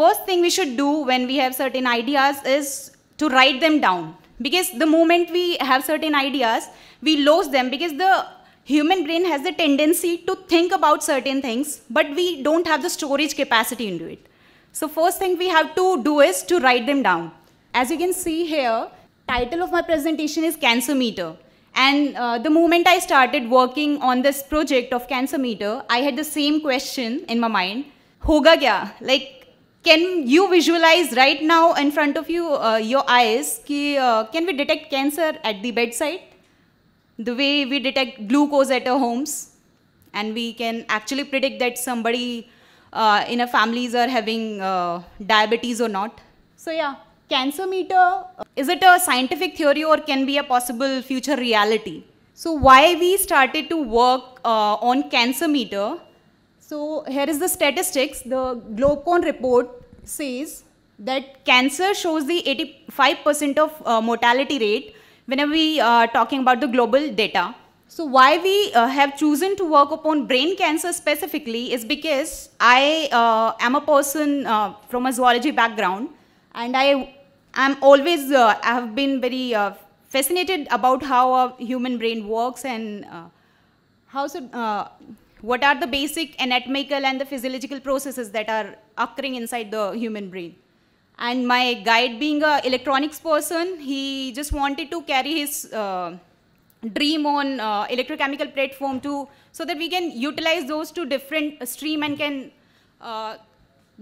first thing we should do when we have certain ideas is to write them down because the moment we have certain ideas we lose them because the human brain has the tendency to think about certain things but we don't have the storage capacity into it so first thing we have to do is to write them down as you can see here title of my presentation is cancer meter and uh, the moment i started working on this project of cancer meter i had the same question in my mind hoga kya like can you visualize right now in front of you uh, your eyes ki, uh, can we detect cancer at the bedside the way we detect glucose at our homes and we can actually predict that somebody uh, in a families are having uh, diabetes or not so yeah cancer meter uh, is it a scientific theory or can be a possible future reality so why we started to work uh, on cancer meter so here is the statistics. The Globecon report says that cancer shows the 85% of uh, mortality rate whenever we are uh, talking about the global data. So why we uh, have chosen to work upon brain cancer specifically is because I uh, am a person uh, from a zoology background and I am always, uh, I have been very fascinated about how a human brain works and how should, what are the basic anatomical and the physiological processes that are occurring inside the human brain. And my guide being a electronics person, he just wanted to carry his uh, dream on uh, electrochemical platform to, so that we can utilize those two different stream and can uh,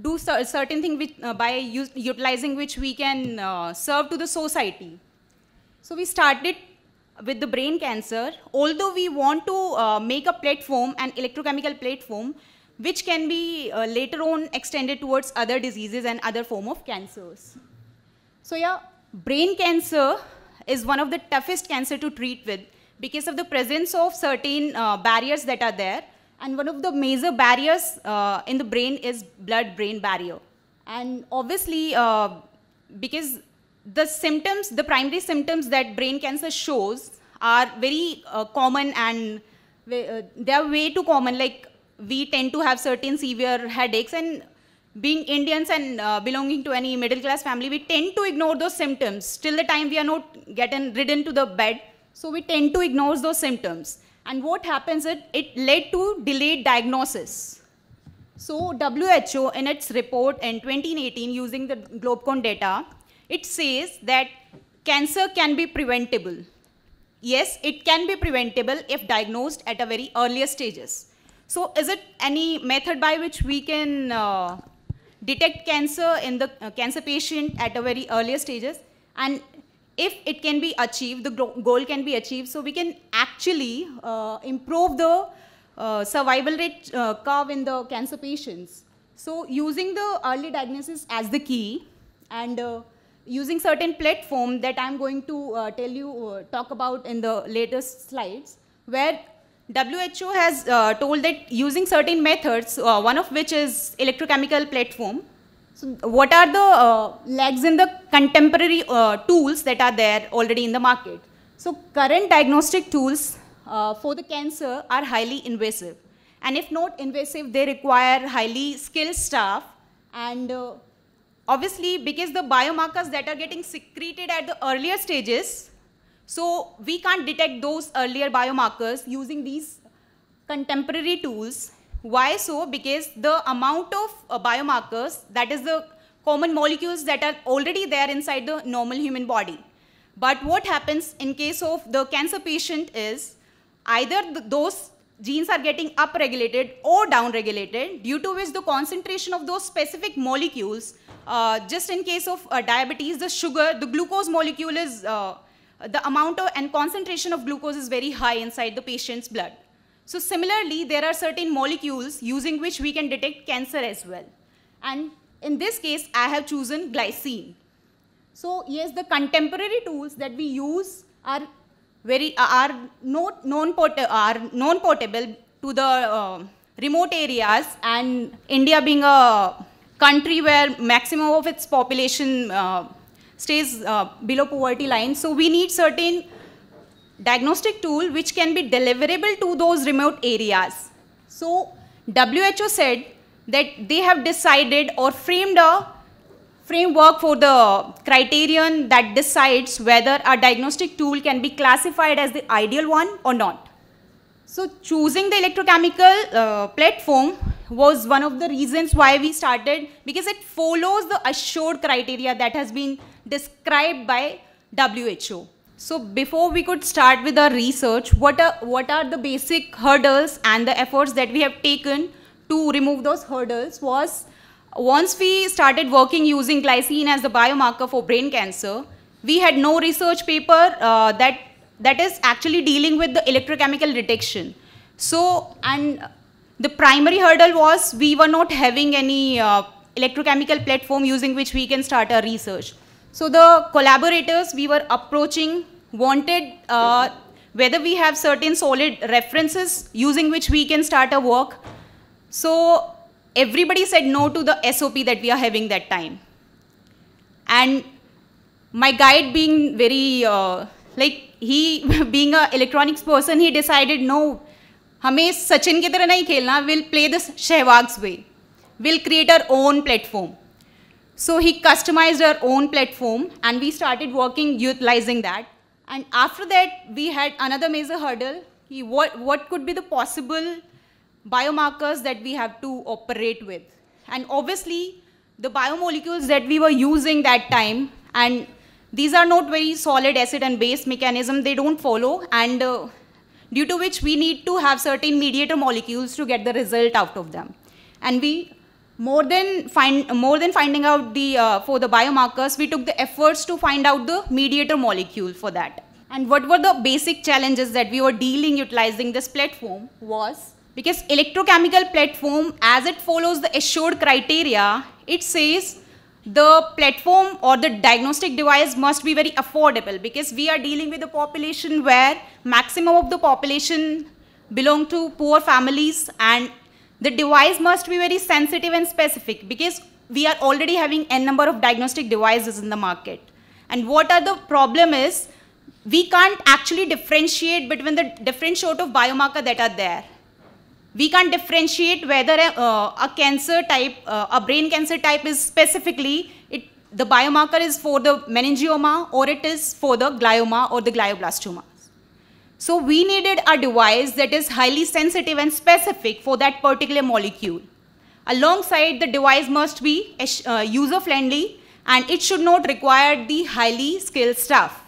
do cer certain thing uh, by utilizing which we can uh, serve to the society. So we started with the brain cancer, although we want to uh, make a platform, an electrochemical platform, which can be uh, later on extended towards other diseases and other form of cancers. So yeah, brain cancer is one of the toughest cancer to treat with because of the presence of certain uh, barriers that are there. And one of the major barriers uh, in the brain is blood-brain barrier. And obviously, uh, because the symptoms, the primary symptoms that brain cancer shows are very uh, common and uh, they are way too common. Like we tend to have certain severe headaches and being Indians and uh, belonging to any middle class family, we tend to ignore those symptoms till the time we are not getting ridden to the bed. So we tend to ignore those symptoms. And what happens is it led to delayed diagnosis. So WHO in its report in 2018 using the GlobeCon data it says that cancer can be preventable. Yes, it can be preventable if diagnosed at a very earlier stages. So is it any method by which we can uh, detect cancer in the uh, cancer patient at a very earlier stages? And if it can be achieved, the goal can be achieved, so we can actually uh, improve the uh, survival rate uh, curve in the cancer patients. So using the early diagnosis as the key and uh, using certain platform that I'm going to uh, tell you, uh, talk about in the latest slides, where WHO has uh, told that using certain methods, uh, one of which is electrochemical platform, so what are the uh, lags in the contemporary uh, tools that are there already in the market? So current diagnostic tools for the cancer are highly invasive. And if not invasive, they require highly skilled staff and obviously because the biomarkers that are getting secreted at the earlier stages, so we can't detect those earlier biomarkers using these contemporary tools. Why so? Because the amount of uh, biomarkers, that is the common molecules that are already there inside the normal human body. But what happens in case of the cancer patient is either those genes are getting upregulated or downregulated due to which the concentration of those specific molecules, uh, just in case of uh, diabetes, the sugar, the glucose molecule is, uh, the amount of, and concentration of glucose is very high inside the patient's blood. So similarly, there are certain molecules using which we can detect cancer as well. And in this case, I have chosen glycine. So yes, the contemporary tools that we use are very uh, are not non uh, are non portable to the uh, remote areas and India being a country where maximum of its population uh, stays uh, below poverty line so we need certain diagnostic tool which can be deliverable to those remote areas so WHO said that they have decided or framed a framework for the criterion that decides whether a diagnostic tool can be classified as the ideal one or not. So choosing the electrochemical uh, platform was one of the reasons why we started because it follows the assured criteria that has been described by WHO. So before we could start with our research, what are, what are the basic hurdles and the efforts that we have taken to remove those hurdles was once we started working using glycine as the biomarker for brain cancer, we had no research paper uh, that, that is actually dealing with the electrochemical detection. So, and the primary hurdle was we were not having any uh, electrochemical platform using which we can start our research. So the collaborators we were approaching wanted uh, whether we have certain solid references using which we can start our work. So everybody said no to the SOP that we are having that time. And my guide being very, uh, like he being an electronics person, he decided no, we don't play Sachin, we'll play this Shehwag's way. We'll create our own platform. So he customized our own platform and we started working utilizing that. And after that, we had another major hurdle. What, what could be the possible biomarkers that we have to operate with. And obviously, the biomolecules that we were using that time, and these are not very solid acid and base mechanism, they don't follow, and uh, due to which we need to have certain mediator molecules to get the result out of them. And we, more than, find, more than finding out the, uh, for the biomarkers, we took the efforts to find out the mediator molecule for that. And what were the basic challenges that we were dealing utilizing this platform was because electrochemical platform, as it follows the assured criteria, it says the platform or the diagnostic device must be very affordable because we are dealing with a population where maximum of the population belong to poor families and the device must be very sensitive and specific because we are already having n number of diagnostic devices in the market. And what are the problem is we can't actually differentiate between the different sort of biomarker that are there we can't differentiate whether a, uh, a cancer type, uh, a brain cancer type is specifically, it, the biomarker is for the meningioma or it is for the glioma or the glioblastoma. So we needed a device that is highly sensitive and specific for that particular molecule. Alongside, the device must be uh, uh user-friendly and it should not require the highly skilled staff.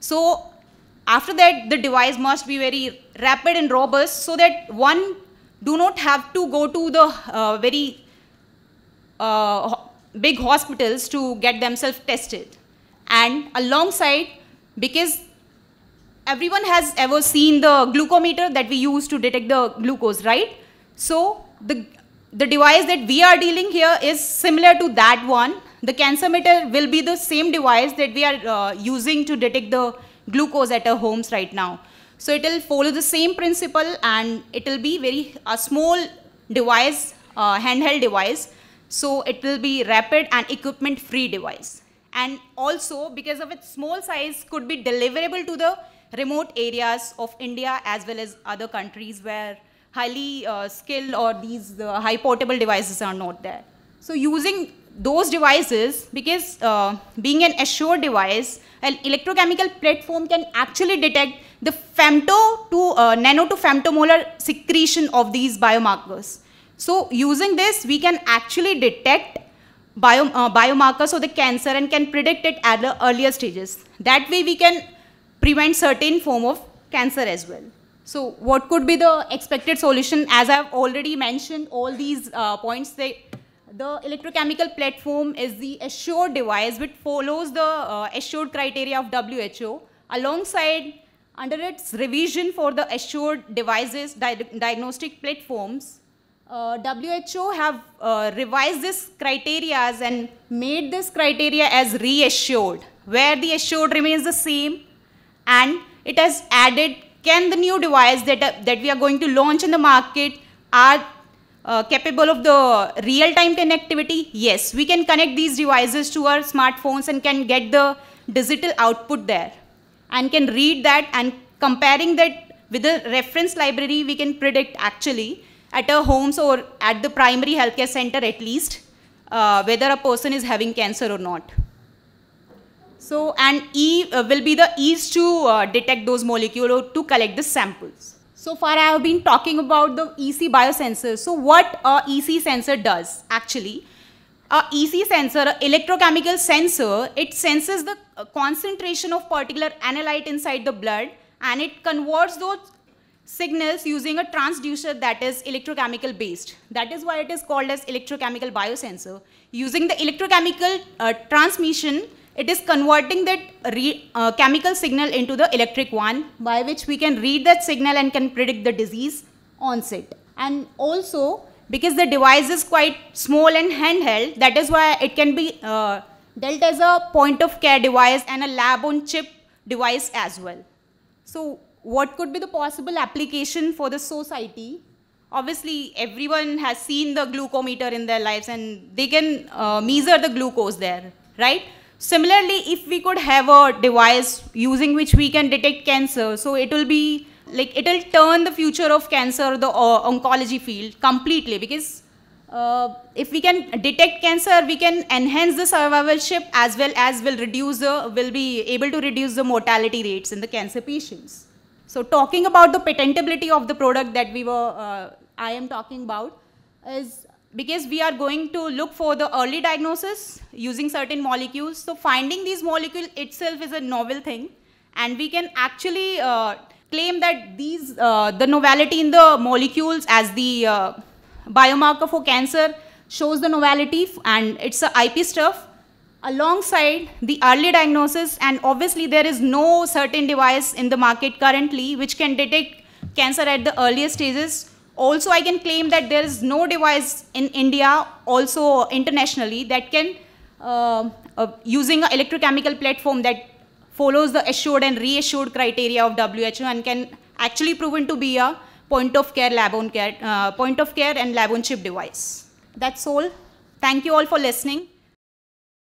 So after that, the device must be very rapid and robust so that one do not have to go to the uh, very uh, big hospitals to get themselves tested. And alongside, because everyone has ever seen the glucometer that we use to detect the glucose, right? So the, the device that we are dealing here is similar to that one. The cancer meter will be the same device that we are uh, using to detect the glucose at our homes right now. So it will follow the same principle and it will be very a small device, uh, handheld device. So it will be rapid and equipment free device. And also because of its small size could be deliverable to the remote areas of India as well as other countries where highly uh, skilled or these uh, high portable devices are not there. So using those devices, because uh, being an assured device, an electrochemical platform can actually detect the femto to uh, nano to femtomolar secretion of these biomarkers. So using this, we can actually detect bio, uh, biomarkers of the cancer and can predict it at the earlier stages. That way we can prevent certain form of cancer as well. So what could be the expected solution? As I've already mentioned all these uh, points, they, the electrochemical platform is the assured device which follows the uh, assured criteria of WHO alongside under its revision for the assured devices di diagnostic platforms, uh, WHO have uh, revised this criteria and made this criteria as reassured, where the assured remains the same and it has added can the new device that, uh, that we are going to launch in the market are uh, capable of the real-time connectivity? Yes, we can connect these devices to our smartphones and can get the digital output there and can read that and comparing that with the reference library we can predict actually at our homes or at the primary healthcare center at least uh, whether a person is having cancer or not. So, and E uh, will be the ease to uh, detect those molecules or to collect the samples. So far I have been talking about the EC biosensor. So what a EC sensor does actually, a EC sensor, electrochemical sensor, it senses the uh, concentration of particular analyte inside the blood and it converts those signals using a transducer that is electrochemical based. That is why it is called as electrochemical biosensor. Using the electrochemical uh, transmission, it is converting that uh, chemical signal into the electric one by which we can read that signal and can predict the disease onset. And also, because the device is quite small and handheld that is why it can be uh, dealt as a point of care device and a lab on chip device as well so what could be the possible application for the society obviously everyone has seen the glucometer in their lives and they can uh, measure the glucose there right similarly if we could have a device using which we can detect cancer so it will be like it'll turn the future of cancer, the uh, oncology field completely because uh, if we can detect cancer, we can enhance the survivorship as well as will reduce the, will be able to reduce the mortality rates in the cancer patients. So talking about the patentability of the product that we were, uh, I am talking about is because we are going to look for the early diagnosis using certain molecules. So finding these molecule itself is a novel thing and we can actually uh, claim that these, uh, the novality in the molecules as the uh, biomarker for cancer shows the novality and it's a IP stuff alongside the early diagnosis and obviously there is no certain device in the market currently which can detect cancer at the earliest stages. Also I can claim that there is no device in India also internationally that can uh, uh, using an electrochemical platform that follows the assured and reassured criteria of WHO and can actually proven to be a point of care lab on care, uh, point of care and lab on chip device. That's all. Thank you all for listening.